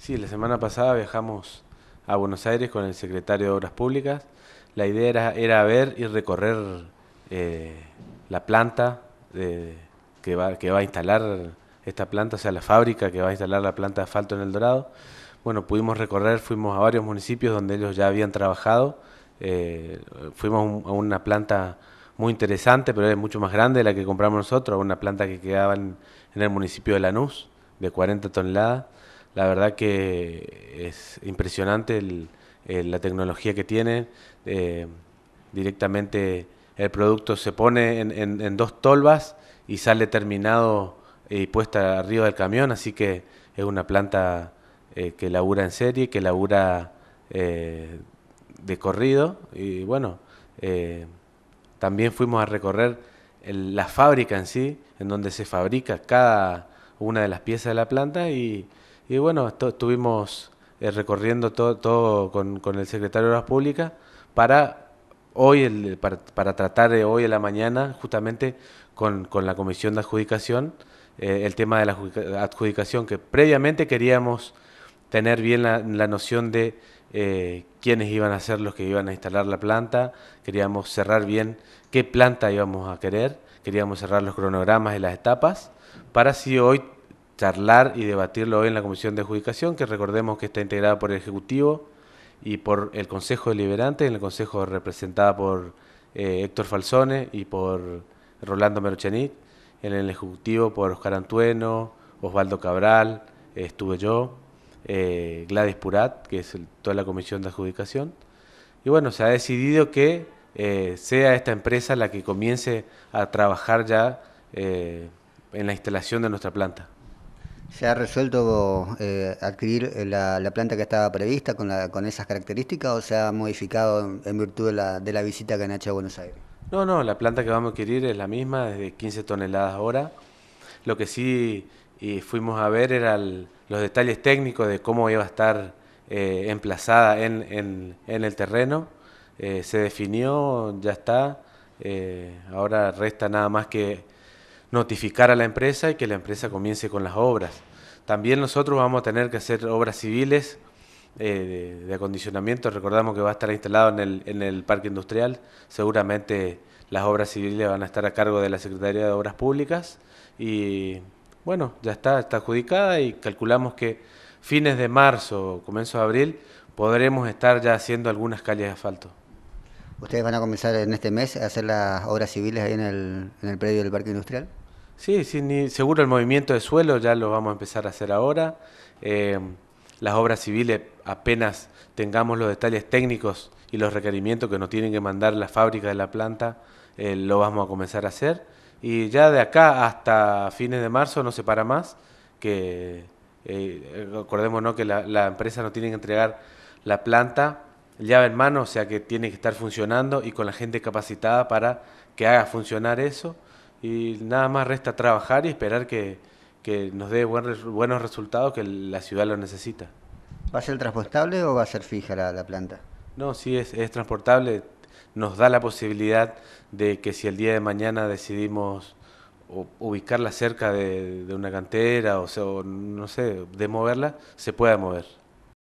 Sí, la semana pasada viajamos a Buenos Aires con el secretario de Obras Públicas. La idea era, ver y recorrer eh, la planta que, va, que va a instalar esta planta, o sea, la fábrica que va a instalar la planta de asfalto en El Dorado. Bueno, pudimos recorrer, fuimos a varios municipios donde ellos ya habían trabajado. Eh, fuimos a una planta muy interesante, pero es mucho más grande de la que compramos nosotros, una planta que quedaba en el municipio de Lanús, de 40 toneladas. La verdad que es impresionante la tecnología que tiene. Eh, directamente el producto se pone en, dos tolvas y sale terminado y puesta arriba del camión, así que es una planta eh, que labura en serie, que labura eh, de corrido y bueno, también fuimos a recorrer la fábrica en sí, en donde se fabrica cada una de las piezas de la planta y y bueno, estuvimos eh, recorriendo todo, todo con, el secretario de Obras Públicas para hoy, el, para, tratar de hoy en la mañana, justamente con, la comisión de adjudicación, eh, el tema de la adjudicación, que previamente queríamos tener bien la, noción de eh, quiénes iban a ser los que iban a instalar la planta, queríamos cerrar bien qué planta íbamos a querer, queríamos cerrar los cronogramas y las etapas, para si hoy charlar y debatirlo hoy en la Comisión de Adjudicación, que recordemos que está integrada por el Ejecutivo y por el Consejo Deliberante, en el Consejo representada por eh, Héctor Falsone y por Rolando Merochanit, en el Ejecutivo por Oscar Antueno, Osvaldo Cabral, eh, estuve yo, eh, Gladys Purat, que es toda la Comisión de Adjudicación. Y bueno, se ha decidido que sea esta empresa la que comience a trabajar ya en la instalación de nuestra planta. ¿Se ha resuelto eh, adquirir eh, la, planta que estaba prevista con, esas características o se ha modificado en virtud de la, visita que han hecho a Buenos Aires? No, no, la planta que vamos a adquirir es la misma, desde 15 toneladas ahora. Lo que sí fuimos a ver eran los detalles técnicos de cómo iba a estar eh, emplazada en, el terreno. se definió, ya está. ahora resta nada más que notificar a la empresa y que la empresa comience con las obras. También nosotros vamos a tener que hacer obras civiles eh, de, acondicionamiento. Recordamos que va a estar instalado en el, en el parque industrial. Seguramente las obras civiles van a estar a cargo de la Secretaría de Obras Públicas. Y bueno, ya está, está adjudicada y calculamos que fines de marzo, comienzo de abril, podremos estar ya haciendo algunas calles de asfalto. ¿Ustedes van a comenzar en este mes a hacer las obras civiles ahí en el predio del parque industrial? Sí, seguro el movimiento de suelo ya lo vamos a empezar a hacer ahora. Eh, las obras civiles apenas tengamos los detalles técnicos y los requerimientos que nos tienen que mandar la fábrica de la planta, eh, lo vamos a comenzar a hacer. Y ya de acá hasta fines de marzo no se para más, que eh, acordémonos que la, la, empresa nos tiene que entregar la planta llave en mano, o sea que tiene que estar funcionando y con la gente capacitada para que haga funcionar eso y nada más resta trabajar y esperar que, nos dé buen, buenos resultados que la ciudad lo necesita. ¿Va a ser transportable o va a ser fija la, planta? No, sí es, transportable. Nos da la posibilidad de que si el día de mañana decidimos ubicarla cerca de, una cantera o, o no sé, de moverla, se pueda mover.